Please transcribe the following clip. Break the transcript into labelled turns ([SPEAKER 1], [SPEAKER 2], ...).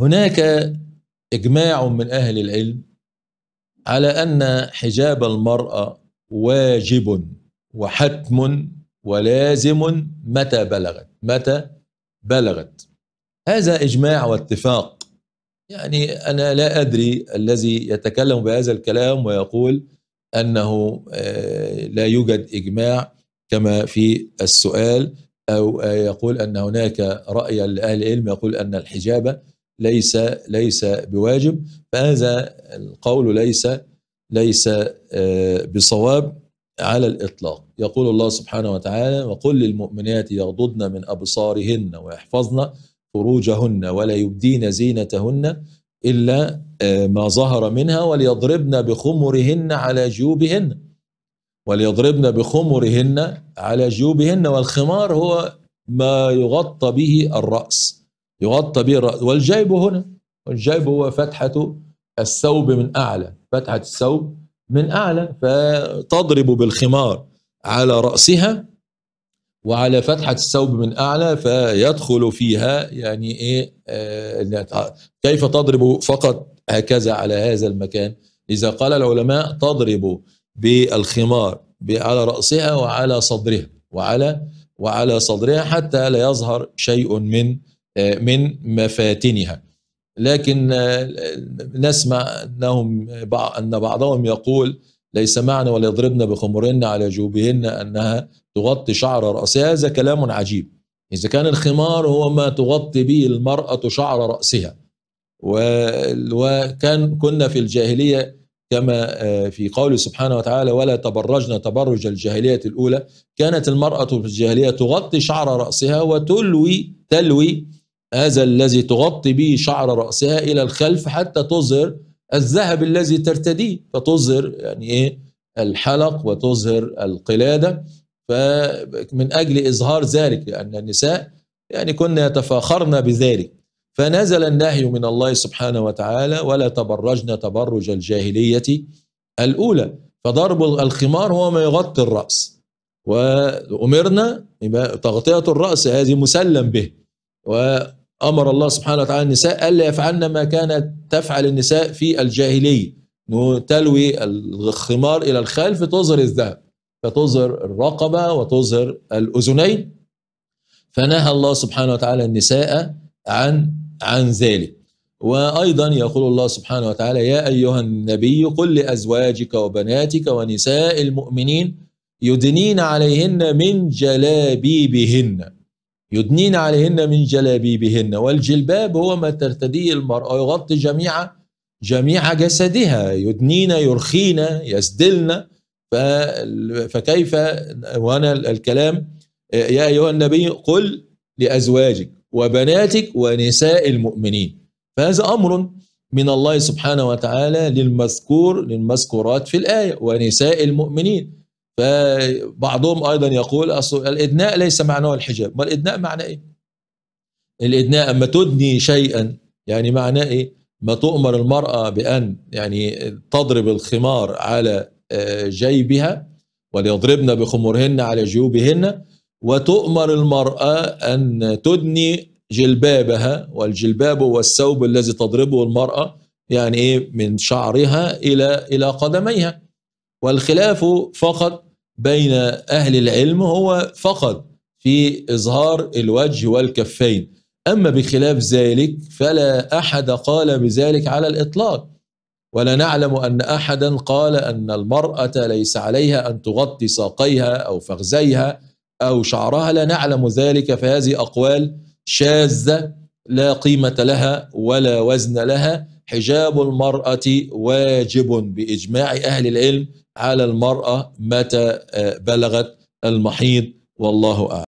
[SPEAKER 1] هناك إجماع من أهل العلم على أن حجاب المرأة واجب وحتم ولازم متى بلغت متى بلغت هذا إجماع واتفاق يعني أنا لا أدري الذي يتكلم بهذا الكلام ويقول أنه آه، لا يوجد إجماع كما في السؤال أو آه، يقول أن هناك رأي لأهل العلم يقول أن الحجاب ليس ليس بواجب فهذا القول ليس ليس آه، بصواب على الإطلاق يقول الله سبحانه وتعالى وقل للمؤمنات يغضضن من أبصارهن ويحفظن فروجهن ولا يبدين زينتهن إلا آه، ما ظهر منها وليضربن بخمرهن على جيوبهن وليضربن بخمرهن على جيوبهن والخمار هو ما يغطى به الرأس يغطى به الرأس والجيب هنا والجيب هو فتحة الثوب من أعلى فتحة الثوب من أعلى فتضرب بالخمار على رأسها وعلى فتحة الثوب من أعلى فيدخل فيها يعني إيه آه كيف تضرب فقط هكذا على هذا المكان إذا قال العلماء تضرب بالخمار على رأسها وعلى صدرها وعلى وعلى صدرها حتى لا يظهر شيء من من مفاتنها لكن آه، نسمع أنهم أن بعضهم يقول ليس معنى وليضربن بخمرهن على جوبهن أنها تغطي شعر رأسها هذا كلام عجيب إذا كان الخمار هو ما تغطي به المرأة شعر رأسها وكان كنا في الجاهلية كما آه، في قوله سبحانه وتعالى ولا تبرجن تبرج الجاهلية الأولى كانت المرأة في الجاهلية تغطي شعر رأسها وتلوي تلوي هذا الذي تغطي به شعر رأسها إلى الخلف حتى تظهر الذهب الذي ترتديه فتظهر يعني إيه الحلق وتظهر القلادة فمن أجل إظهار ذلك لأن النساء يعني كنا يتفاخرن بذلك فنزل النهي من الله سبحانه وتعالى ولا تبرجن تبرج الجاهلية الأولى فضرب الخمار هو ما يغطي الرأس وأمرنا تغطية الرأس هذه مسلم به امر الله سبحانه وتعالى النساء الا يفعلن ما كانت تفعل النساء في الجاهليه تلوي الخمار الى الخلف تظهر الذهب فتظهر الرقبه وتظهر الاذنين فنهى الله سبحانه وتعالى النساء عن عن ذلك وايضا يقول الله سبحانه وتعالى يا ايها النبي قل لازواجك وبناتك ونساء المؤمنين يدنين عليهن من جلابيبهن يدنين عليهن من جلابيبهن والجلباب هو ما ترتديه المرأة يغطي جميع جميع جسدها يدنين يرخين يسدلن فكيف وانا الكلام يا ايها النبي قل لازواجك وبناتك ونساء المؤمنين فهذا امر من الله سبحانه وتعالى للمذكور للمذكورات في الايه ونساء المؤمنين فبعضهم ايضا يقول اصل الادناء ليس معناه الحجاب ما الادناء معناه ايه الادناء اما تدني شيئا يعني معناه ايه ما تؤمر المراه بان يعني تضرب الخمار على آه، جيبها وليضربن بخمورهن على جيوبهن وتؤمر المراه ان تدني جلبابها والجلباب هو الثوب الذي تضربه المراه يعني ايه من شعرها الى الى قدميها والخلاف فقط بين أهل العلم هو فقط في إظهار الوجه والكفين أما بخلاف ذلك فلا أحد قال بذلك على الإطلاق ولا نعلم أن أحدا قال أن المرأة ليس عليها أن تغطي ساقيها أو فخذيها أو شعرها لا نعلم ذلك فهذه أقوال شاذة لا قيمة لها ولا وزن لها حجاب المرأة واجب بإجماع أهل العلم على المرأة متى آه، بلغت المحيض والله أعلم